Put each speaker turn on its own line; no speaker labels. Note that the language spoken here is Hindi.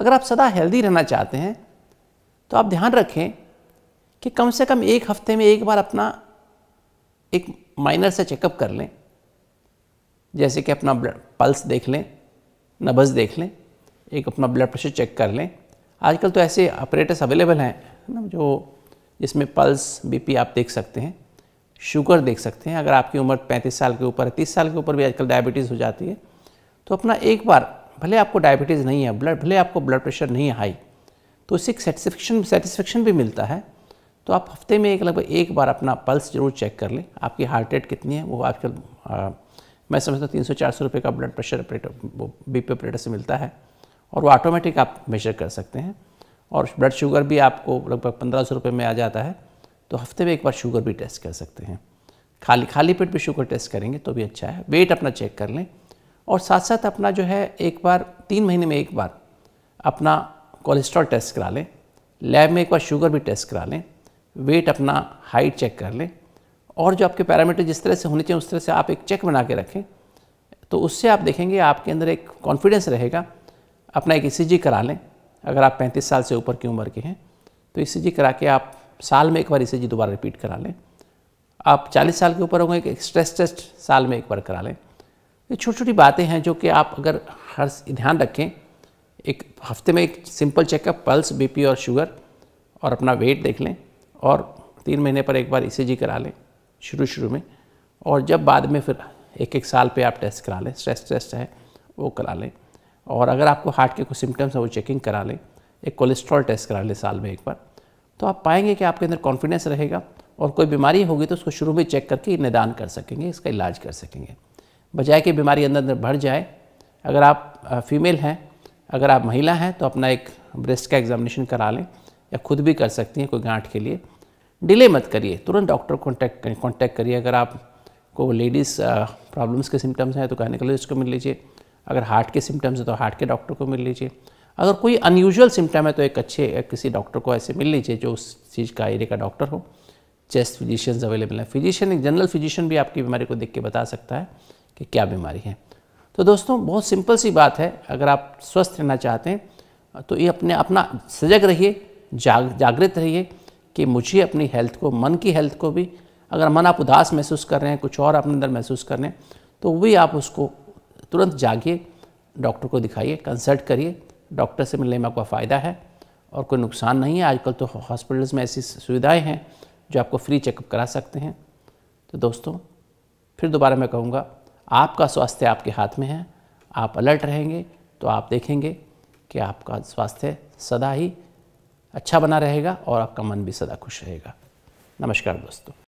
अगर आप सदा हेल्दी रहना चाहते हैं तो आप ध्यान रखें कि कम से कम एक हफ्ते में एक बार अपना एक माइनर से चेकअप कर लें जैसे कि अपना ब्लड पल्स देख लें नब्ज़ देख लें एक अपना ब्लड प्रेशर चेक कर लें आजकल तो ऐसे ऑपरेटर्स अवेलेबल हैं ना जो जिसमें पल्स बीपी आप देख सकते हैं शुगर देख सकते हैं अगर आपकी उम्र 35 साल के ऊपर 30 तीस साल के ऊपर भी आजकल डायबिटीज़ हो जाती है तो अपना एक बार भले आपको डायबिटीज़ नहीं है ब्लड भले आपको ब्लड प्रेशर नहीं है हाई तो उससे एक सेटिस्फेक्शन सेटिस्फेक्शन भी मिलता है तो आप हफ्ते में एक लगभग एक बार अपना पल्स जरूर चेक कर लें आपकी हार्ट रेट कितनी है वो आजकल मैं समझता हूँ तीन सौ चार सौ रुपये का ब्लड प्रेशर ऑपरेटर वो बी पी ऑपरेटर से मिलता है और वो ऑटोमेटिक आप मेजर कर सकते हैं और ब्लड शुगर भी आपको लगभग पंद्रह सौ रुपये में आ जाता है तो हफ्ते में एक बार शुगर भी टेस्ट कर सकते हैं खाली खाली पेट पे शुगर टेस्ट करेंगे तो भी अच्छा है वेट अपना चेक कर लें और साथ साथ अपना जो है एक बार तीन महीने में एक बार अपना कोलेस्ट्रॉल टेस्ट करा लें लैब में एक बार शुगर भी टेस्ट करा लें वेट अपना हाइट चेक कर लें और जो आपके पैरामीटर जिस तरह से होने चाहिए उस तरह से आप एक चेक बना के रखें तो उससे आप देखेंगे आपके अंदर एक कॉन्फिडेंस रहेगा अपना एक ई e करा लें अगर आप 35 साल से ऊपर की उम्र के हैं तो ई e करा के आप साल में एक बार ई e दोबारा रिपीट करा लें आप 40 साल के ऊपर होंगे एक स्ट्रेस टेस्ट साल में एक बार करा लें ये छोटी छोटी बातें हैं जो कि आप अगर हर ध्यान रखें एक हफ्ते में एक सिंपल चेकअप पल्स बीपी और शुगर और अपना वेट देख लें और तीन महीने पर एक बार जी करा लें शुरू शुरू में और जब बाद में फिर एक एक साल पे आप टेस्ट करा लें स्ट्रेस टेस्ट है वो करा लें और अगर आपको हार्ट के कुछ सिम्टम्स हैं वो चेकिंग करा लें एक कोलेस्ट्रॉल टेस्ट करा लें साल में एक बार तो आप पाएंगे कि आपके अंदर कॉन्फिडेंस रहेगा और कोई बीमारी होगी तो उसको शुरू में चेक करके निदान कर सकेंगे इसका इलाज कर सकेंगे बजाय कि बीमारी अंदर अंदर बढ़ जाए अगर आप फीमेल हैं अगर आप महिला हैं तो अपना एक ब्रेस्ट का एग्जामिनेशन करा लें या खुद भी कर सकती हैं कोई गांठ के लिए डिले मत करिए तुरंत डॉक्टर कॉन्टैक्ट कॉन्टैक्ट करिए अगर आप को लेडीज़ प्रॉब्लम्स के सिम्टम्स हैं तो गायनिकोलॉजिस्ट को मिल लीजिए अगर हार्ट के सिम्टम्स हैं तो हार्ट के डॉक्टर को मिल लीजिए अगर कोई अनयूजल सिम्टम है तो एक अच्छे किसी डॉक्टर को ऐसे मिल लीजिए जो उस चीज़ का एरिया का डॉक्टर हो चेस्ट फिजिशियंस अवेलेबल हैं फिजिशियन एक जनरल फिजिशियन भी आपकी बीमारी को देख के बता सकता है कि क्या बीमारी है तो दोस्तों बहुत सिंपल सी बात है अगर आप स्वस्थ रहना चाहते हैं तो ये अपने अपना सजग रहिए जाग जागृत रहिए कि मुझे अपनी हेल्थ को मन की हेल्थ को भी अगर मन आप उदास महसूस कर रहे हैं कुछ और अपने अंदर महसूस कर रहे हैं तो भी आप उसको तुरंत जागिए डॉक्टर को दिखाइए कंसल्ट करिए डॉक्टर से मिलने में आपका फ़ायदा है और कोई नुकसान नहीं है आजकल तो हॉस्पिटल्स में ऐसी सुविधाएं हैं जो आपको फ्री चेकअप करा सकते हैं तो दोस्तों फिर दोबारा मैं कहूँगा आपका स्वास्थ्य आपके हाथ में है आप अलर्ट रहेंगे तो आप देखेंगे कि आपका स्वास्थ्य सदा ही अच्छा बना रहेगा और आपका मन भी सदा खुश रहेगा नमस्कार दोस्तों